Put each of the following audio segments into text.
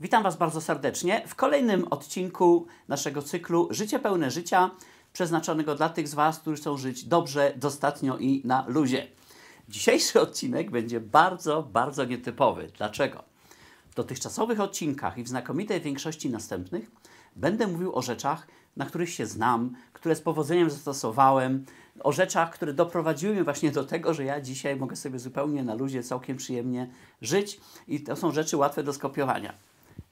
Witam Was bardzo serdecznie w kolejnym odcinku naszego cyklu Życie pełne życia, przeznaczonego dla tych z Was, którzy chcą żyć dobrze, dostatnio i na luzie. Dzisiejszy odcinek będzie bardzo, bardzo nietypowy. Dlaczego? W dotychczasowych odcinkach i w znakomitej większości następnych będę mówił o rzeczach, na których się znam, które z powodzeniem zastosowałem, o rzeczach, które doprowadziły mnie właśnie do tego, że ja dzisiaj mogę sobie zupełnie na luzie, całkiem przyjemnie żyć i to są rzeczy łatwe do skopiowania.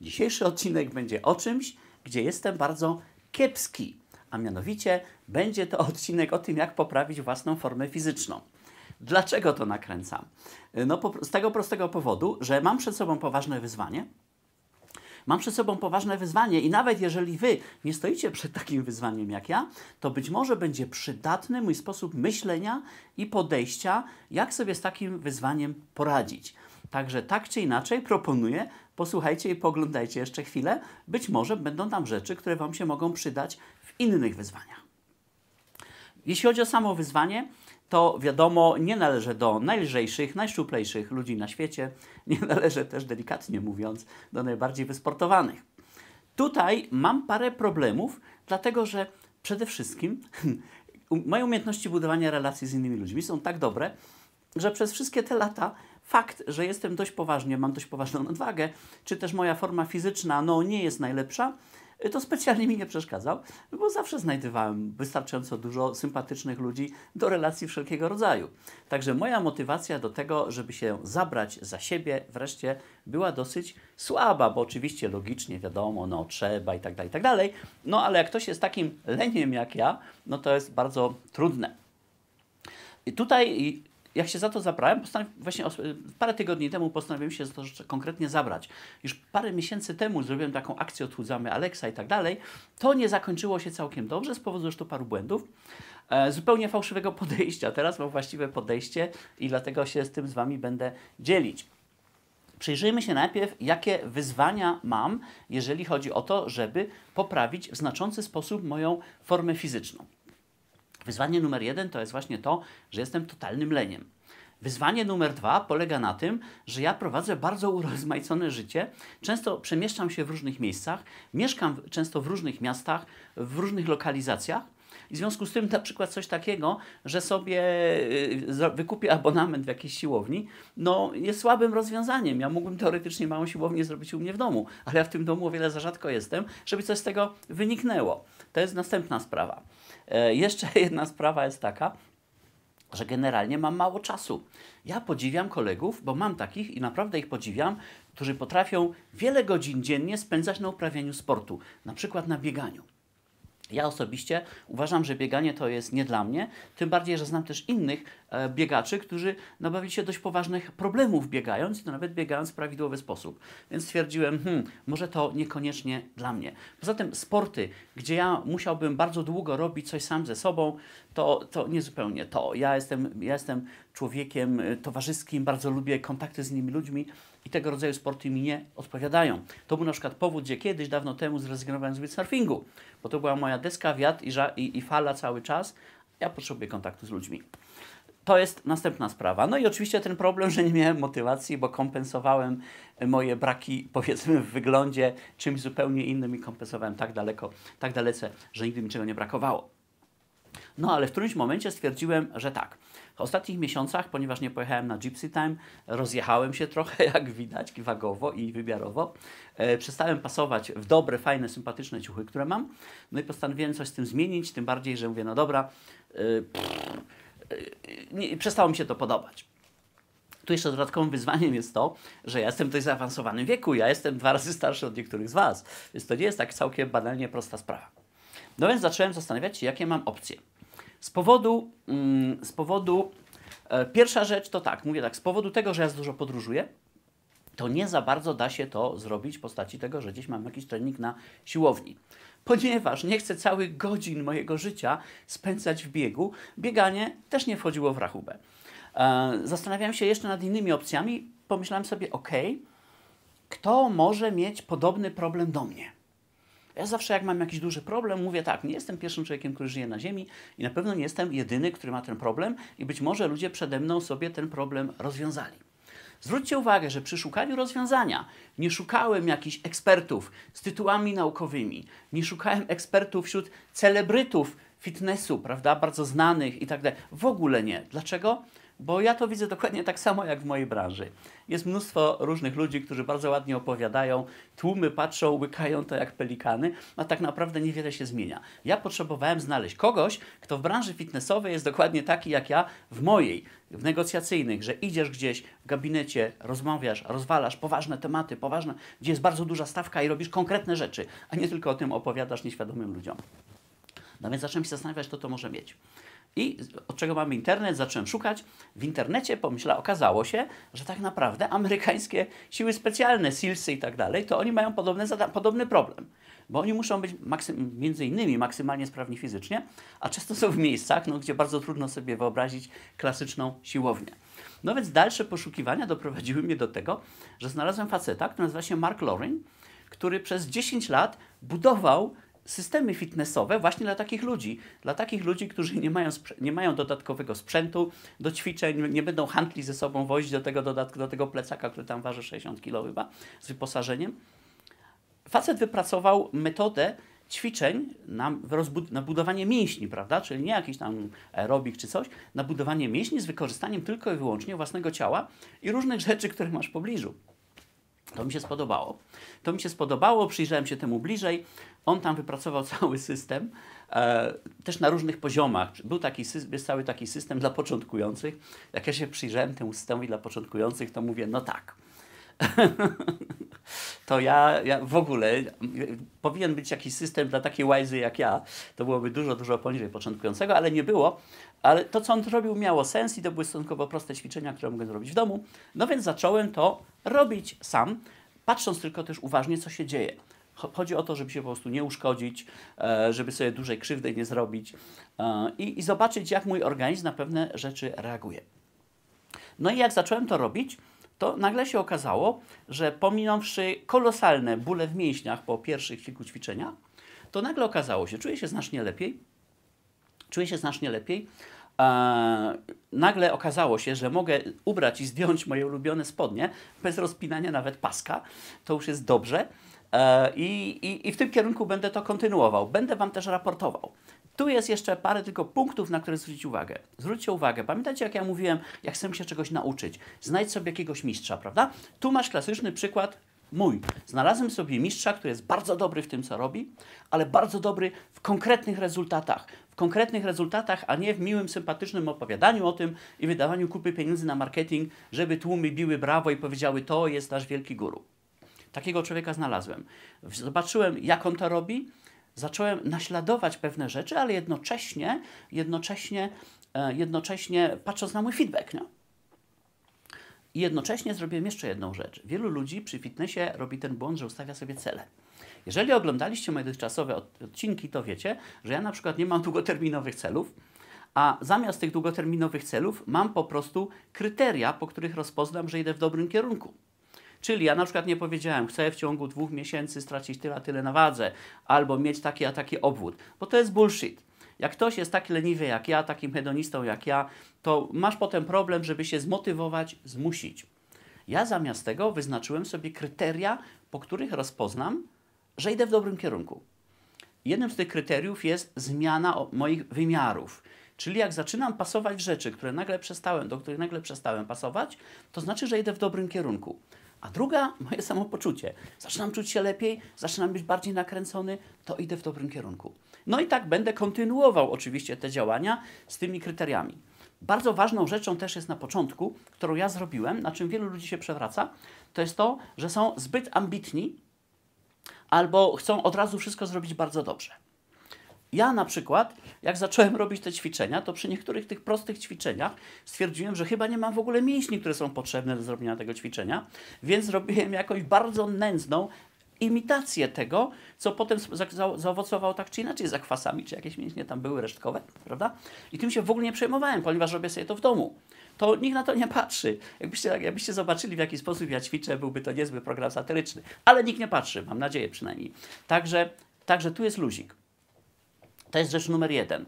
Dzisiejszy odcinek będzie o czymś, gdzie jestem bardzo kiepski, a mianowicie będzie to odcinek o tym, jak poprawić własną formę fizyczną. Dlaczego to nakręcam? No, z tego prostego powodu, że mam przed sobą poważne wyzwanie. Mam przed sobą poważne wyzwanie, i nawet jeżeli wy nie stoicie przed takim wyzwaniem jak ja, to być może będzie przydatny mój sposób myślenia i podejścia, jak sobie z takim wyzwaniem poradzić. Także tak czy inaczej proponuję, posłuchajcie i poglądajcie jeszcze chwilę. Być może będą tam rzeczy, które Wam się mogą przydać w innych wyzwaniach. Jeśli chodzi o samo wyzwanie, to wiadomo, nie należę do najlżejszych, najszczuplejszych ludzi na świecie. Nie należę też, delikatnie mówiąc, do najbardziej wysportowanych. Tutaj mam parę problemów, dlatego że przede wszystkim moje umiejętności budowania relacji z innymi ludźmi są tak dobre, że przez wszystkie te lata fakt, że jestem dość poważnie, mam dość poważną nadwagę, czy też moja forma fizyczna no, nie jest najlepsza, to specjalnie mi nie przeszkadzał, bo zawsze znajdowałem wystarczająco dużo sympatycznych ludzi do relacji wszelkiego rodzaju. Także moja motywacja do tego, żeby się zabrać za siebie wreszcie była dosyć słaba, bo oczywiście logicznie wiadomo, no trzeba i tak dalej, i tak dalej. No ale jak ktoś jest takim leniem jak ja, no to jest bardzo trudne. I tutaj jak się za to zabrałem, właśnie parę tygodni temu postanowiłem się za to konkretnie zabrać. Już parę miesięcy temu zrobiłem taką akcję odchudzamy Alexa i tak dalej. To nie zakończyło się całkiem dobrze z powodu zresztą paru błędów. E, zupełnie fałszywego podejścia. Teraz mam właściwe podejście i dlatego się z tym z Wami będę dzielić. Przyjrzyjmy się najpierw, jakie wyzwania mam, jeżeli chodzi o to, żeby poprawić w znaczący sposób moją formę fizyczną. Wyzwanie numer jeden to jest właśnie to, że jestem totalnym leniem. Wyzwanie numer dwa polega na tym, że ja prowadzę bardzo urozmaicone życie. Często przemieszczam się w różnych miejscach, mieszkam często w różnych miastach, w różnych lokalizacjach. I w związku z tym na przykład coś takiego, że sobie y, wykupię abonament w jakiejś siłowni, no jest słabym rozwiązaniem. Ja mógłbym teoretycznie małą siłownię zrobić u mnie w domu, ale ja w tym domu o wiele za rzadko jestem, żeby coś z tego wyniknęło. To jest następna sprawa. E, jeszcze jedna sprawa jest taka, że generalnie mam mało czasu. Ja podziwiam kolegów, bo mam takich i naprawdę ich podziwiam, którzy potrafią wiele godzin dziennie spędzać na uprawianiu sportu, na przykład na bieganiu. Ja osobiście uważam, że bieganie to jest nie dla mnie, tym bardziej, że znam też innych e, biegaczy, którzy nabawili się dość poważnych problemów biegając, to no nawet biegając w prawidłowy sposób. Więc stwierdziłem, hmm, może to niekoniecznie dla mnie. Poza tym sporty, gdzie ja musiałbym bardzo długo robić coś sam ze sobą, to, to niezupełnie to. Ja jestem, ja jestem człowiekiem e, towarzyskim, bardzo lubię kontakty z innymi ludźmi, i tego rodzaju sporty mi nie odpowiadają. To był na przykład powód, gdzie kiedyś, dawno temu zrezygnowałem z windsurfingu, bo to była moja deska, wiatr i, i, i fala cały czas. Ja potrzebuję kontaktu z ludźmi. To jest następna sprawa. No i oczywiście ten problem, że nie miałem motywacji, bo kompensowałem moje braki, powiedzmy, w wyglądzie czymś zupełnie innym i kompensowałem tak daleko, tak dalece, że nigdy mi czego nie brakowało. No ale w którymś momencie stwierdziłem, że tak. W ostatnich miesiącach, ponieważ nie pojechałem na Gypsy Time, rozjechałem się trochę, jak widać, wagowo i wybiarowo. E, przestałem pasować w dobre, fajne, sympatyczne ciuchy, które mam. No i postanowiłem coś z tym zmienić, tym bardziej, że mówię, no dobra, y, e, pff, e, przestało mi się to podobać. Tu jeszcze dodatkowym wyzwaniem jest to, że ja jestem w dość zaawansowanym wieku, ja jestem dwa razy starszy od niektórych z Was, więc to nie jest tak całkiem banalnie prosta sprawa. No więc zacząłem zastanawiać się, jakie mam opcje. Z powodu, mm, z powodu e, pierwsza rzecz to tak, mówię tak, z powodu tego, że ja dużo podróżuję, to nie za bardzo da się to zrobić w postaci tego, że gdzieś mam jakiś trening na siłowni. Ponieważ nie chcę całych godzin mojego życia spędzać w biegu, bieganie też nie wchodziło w rachubę. E, zastanawiałem się jeszcze nad innymi opcjami. Pomyślałem sobie, ok, kto może mieć podobny problem do mnie? Ja zawsze jak mam jakiś duży problem, mówię tak, nie jestem pierwszym człowiekiem, który żyje na Ziemi i na pewno nie jestem jedyny, który ma ten problem i być może ludzie przede mną sobie ten problem rozwiązali. Zwróćcie uwagę, że przy szukaniu rozwiązania nie szukałem jakichś ekspertów z tytułami naukowymi, nie szukałem ekspertów wśród celebrytów fitnessu, prawda, bardzo znanych i tak dalej. W ogóle nie. Dlaczego? Bo ja to widzę dokładnie tak samo jak w mojej branży. Jest mnóstwo różnych ludzi, którzy bardzo ładnie opowiadają, tłumy patrzą, łykają to jak pelikany, a tak naprawdę niewiele się zmienia. Ja potrzebowałem znaleźć kogoś, kto w branży fitnessowej jest dokładnie taki jak ja w mojej, w negocjacyjnych, że idziesz gdzieś w gabinecie, rozmawiasz, rozwalasz poważne tematy, poważne, gdzie jest bardzo duża stawka i robisz konkretne rzeczy, a nie tylko o tym opowiadasz nieświadomym ludziom. No więc zacząłem się zastanawiać, kto to może mieć. I od czego mamy internet, zacząłem szukać. W internecie pomyśla, okazało się, że tak naprawdę amerykańskie siły specjalne, SEALsy i tak dalej, to oni mają podobne podobny problem. Bo oni muszą być między innymi maksymalnie sprawni fizycznie, a często są w miejscach, no, gdzie bardzo trudno sobie wyobrazić klasyczną siłownię. No więc dalsze poszukiwania doprowadziły mnie do tego, że znalazłem faceta, który nazywa się Mark Loring, który przez 10 lat budował systemy fitnessowe właśnie dla takich ludzi. Dla takich ludzi, którzy nie mają, nie mają dodatkowego sprzętu do ćwiczeń, nie będą handli ze sobą wozić do tego, dodatku, do tego plecaka, który tam waży 60 kg chyba, z wyposażeniem. Facet wypracował metodę ćwiczeń na, na budowanie mięśni, prawda? Czyli nie jakiś tam aerobik czy coś, na budowanie mięśni z wykorzystaniem tylko i wyłącznie własnego ciała i różnych rzeczy, które masz w pobliżu. To mi się spodobało. To mi się spodobało, przyjrzałem się temu bliżej. On tam wypracował cały system, e, też na różnych poziomach. Był taki, jest cały taki system dla początkujących. Jak ja się przyjrzałem temu systemowi dla początkujących, to mówię, no tak. to ja, ja w ogóle powinien być jakiś system dla takiej łajzy jak ja. To byłoby dużo, dużo poniżej początkującego, ale nie było. Ale to, co on robił, miało sens i to były stosunkowo proste ćwiczenia, które mogłem zrobić w domu. No więc zacząłem to robić sam, patrząc tylko też uważnie, co się dzieje. Chodzi o to, żeby się po prostu nie uszkodzić, e, żeby sobie dużej krzywdy nie zrobić e, i, i zobaczyć, jak mój organizm na pewne rzeczy reaguje. No i jak zacząłem to robić, to nagle się okazało, że pominąwszy kolosalne bóle w mięśniach po pierwszych kilku ćwiczeniach, to nagle okazało się, czuję się znacznie lepiej, czuję się znacznie lepiej, Eee, nagle okazało się, że mogę ubrać i zdjąć moje ulubione spodnie bez rozpinania nawet paska. To już jest dobrze. E, I, i, I w tym kierunku będę to kontynuował. Będę Wam też raportował. Tu jest jeszcze parę tylko punktów, na które zwrócić uwagę. Zwróćcie uwagę, pamiętacie jak ja mówiłem, jak chcę się czegoś nauczyć, znajdź sobie jakiegoś mistrza, prawda? Tu masz klasyczny przykład mój. Znalazłem sobie mistrza, który jest bardzo dobry w tym, co robi, ale bardzo dobry w konkretnych rezultatach. W konkretnych rezultatach, a nie w miłym, sympatycznym opowiadaniu o tym i wydawaniu kupy pieniędzy na marketing, żeby tłumy biły brawo i powiedziały, to jest nasz wielki guru. Takiego człowieka znalazłem. Zobaczyłem, jak on to robi, zacząłem naśladować pewne rzeczy, ale jednocześnie, jednocześnie, e, jednocześnie patrząc na mój feedback. Nie? I jednocześnie zrobiłem jeszcze jedną rzecz. Wielu ludzi przy fitnessie robi ten błąd, że ustawia sobie cele. Jeżeli oglądaliście moje dotychczasowe odcinki, to wiecie, że ja na przykład nie mam długoterminowych celów, a zamiast tych długoterminowych celów mam po prostu kryteria, po których rozpoznam, że idę w dobrym kierunku. Czyli ja na przykład nie powiedziałem, chcę w ciągu dwóch miesięcy stracić tyle, a tyle na wadze, albo mieć taki a taki obwód, bo to jest bullshit. Jak ktoś jest taki leniwy jak ja, takim hedonistą jak ja, to masz potem problem, żeby się zmotywować, zmusić. Ja zamiast tego wyznaczyłem sobie kryteria, po których rozpoznam, że idę w dobrym kierunku. Jednym z tych kryteriów jest zmiana moich wymiarów. Czyli jak zaczynam pasować w rzeczy, które nagle przestałem, do których nagle przestałem pasować, to znaczy, że idę w dobrym kierunku. A druga, moje samopoczucie. Zaczynam czuć się lepiej, zaczynam być bardziej nakręcony, to idę w dobrym kierunku. No i tak będę kontynuował oczywiście te działania z tymi kryteriami. Bardzo ważną rzeczą też jest na początku, którą ja zrobiłem, na czym wielu ludzi się przewraca, to jest to, że są zbyt ambitni albo chcą od razu wszystko zrobić bardzo dobrze. Ja na przykład, jak zacząłem robić te ćwiczenia, to przy niektórych tych prostych ćwiczeniach stwierdziłem, że chyba nie mam w ogóle mięśni, które są potrzebne do zrobienia tego ćwiczenia, więc zrobiłem jakąś bardzo nędzną imitację tego, co potem zaowocowało tak czy inaczej zakwasami, czy jakieś mięśnie tam były resztkowe, prawda? I tym się w ogóle nie przejmowałem, ponieważ robię sobie to w domu. To nikt na to nie patrzy. Jakbyście, tak, jakbyście zobaczyli, w jaki sposób ja ćwiczę, byłby to niezły program satyryczny. Ale nikt nie patrzy, mam nadzieję przynajmniej. Także, także tu jest luzik. To jest rzecz numer jeden.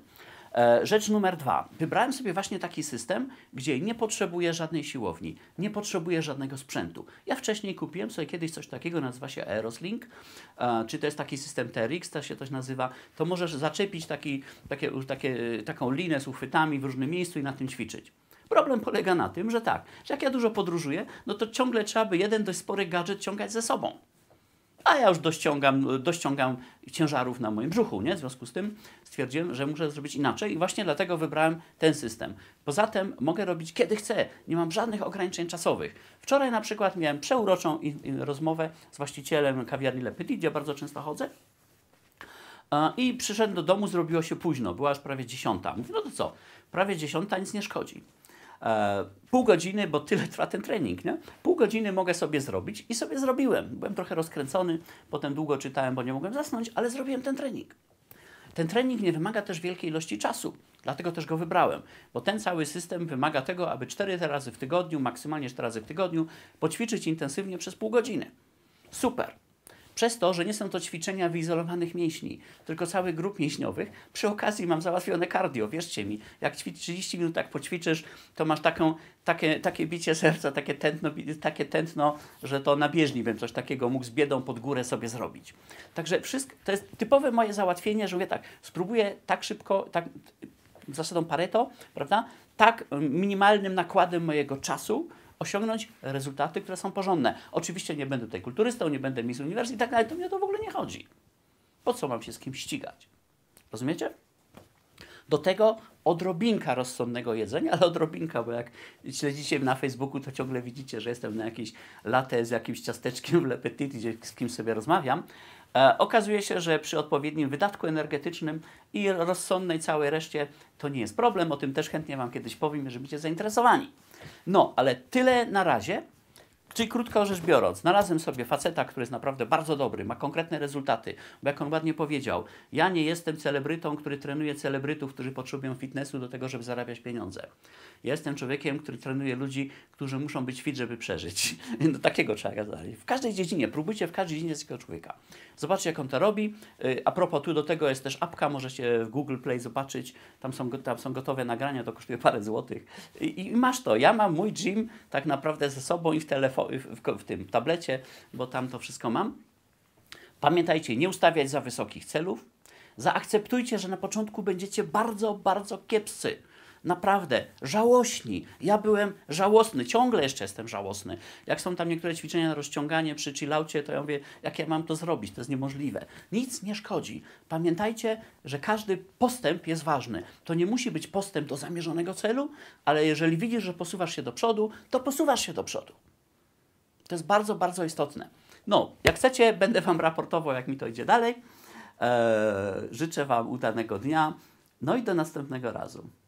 E, rzecz numer dwa. Wybrałem sobie właśnie taki system, gdzie nie potrzebuję żadnej siłowni, nie potrzebuję żadnego sprzętu. Ja wcześniej kupiłem sobie kiedyś coś takiego, nazywa się Aeroslink, e, czy to jest taki system TRX, to się coś nazywa. To możesz zaczepić taki, takie, takie, taką linę z uchwytami w różnym miejscu i na tym ćwiczyć. Problem polega na tym, że tak, że jak ja dużo podróżuję, no to ciągle trzeba by jeden dość spory gadżet ciągać ze sobą a ja już dościągam, dościągam ciężarów na moim brzuchu, nie? W związku z tym stwierdziłem, że muszę zrobić inaczej i właśnie dlatego wybrałem ten system. Poza tym mogę robić kiedy chcę, nie mam żadnych ograniczeń czasowych. Wczoraj na przykład miałem przeuroczą rozmowę z właścicielem kawiarni Le Petit, gdzie bardzo często chodzę. I przyszedłem do domu, zrobiło się późno, była już prawie dziesiąta. Mówię, no to co, prawie dziesiąta, nic nie szkodzi e, pół godziny, bo tyle trwa ten trening, nie? pół godziny mogę sobie zrobić i sobie zrobiłem. Byłem trochę rozkręcony, potem długo czytałem, bo nie mogłem zasnąć, ale zrobiłem ten trening. Ten trening nie wymaga też wielkiej ilości czasu, dlatego też go wybrałem, bo ten cały system wymaga tego, aby 4 razy w tygodniu, maksymalnie 4 razy w tygodniu, poćwiczyć intensywnie przez pół godziny. Super. Przez to, że nie są to ćwiczenia wyizolowanych mięśni, tylko cały grup mięśniowych. Przy okazji mam załatwione cardio, wierzcie mi. Jak 30 minut tak poćwiczysz, to masz taką, takie, takie bicie serca, takie tętno, takie tętno, że to na bieżni bym coś takiego mógł z biedą pod górę sobie zrobić. Także wszystko, to jest typowe moje załatwienie, że mówię tak, spróbuję tak szybko, tak, zasadą Pareto, prawda? Tak mm, minimalnym nakładem mojego czasu, osiągnąć rezultaty, które są porządne. Oczywiście nie będę tutaj kulturystą, nie będę Miss Universe i tak dalej, to mnie to w ogóle nie chodzi. Po co mam się z kim ścigać? Rozumiecie? Do tego odrobinka rozsądnego jedzenia, ale odrobinka, bo jak śledzicie na Facebooku, to ciągle widzicie, że jestem na jakiejś latę z jakimś ciasteczkiem w Le Petit, gdzie z kim sobie rozmawiam. E, okazuje się, że przy odpowiednim wydatku energetycznym i rozsądnej całej reszcie to nie jest problem. O tym też chętnie Wam kiedyś powiem, żebyście będziecie zainteresowani. No, ale tyle na razie. Czyli krótko rzecz biorąc, znalazłem sobie faceta, który jest naprawdę bardzo dobry, ma konkretne rezultaty, bo jak on ładnie powiedział, ja nie jestem celebrytą, który trenuje celebrytów, którzy potrzebują fitnessu do tego, żeby zarabiać pieniądze. jestem człowiekiem, który trenuje ludzi, którzy muszą być fit, żeby przeżyć. No takiego trzeba dalej. W każdej dziedzinie, próbujcie w każdej dziedzinie takiego człowieka. Zobaczcie, jak on to robi. Y, a propos, tu do tego jest też apka, możecie w Google Play zobaczyć, tam są, tam są gotowe nagrania, to kosztuje parę złotych. I, I masz to. Ja mam mój gym tak naprawdę ze sobą i w telefonie w, w tym tablecie, bo tam to wszystko mam. Pamiętajcie, nie ustawiać za wysokich celów. Zaakceptujcie, że na początku będziecie bardzo, bardzo kiepscy naprawdę żałośni. Ja byłem żałosny, ciągle jeszcze jestem żałosny. Jak są tam niektóre ćwiczenia na rozciąganie przy chillaucie, to ja mówię, jak ja mam to zrobić, to jest niemożliwe. Nic nie szkodzi. Pamiętajcie, że każdy postęp jest ważny. To nie musi być postęp do zamierzonego celu, ale jeżeli widzisz, że posuwasz się do przodu, to posuwasz się do przodu. To jest bardzo, bardzo istotne. No, jak chcecie, będę Wam raportował, jak mi to idzie dalej. Eee, życzę Wam udanego dnia. No i do następnego razu.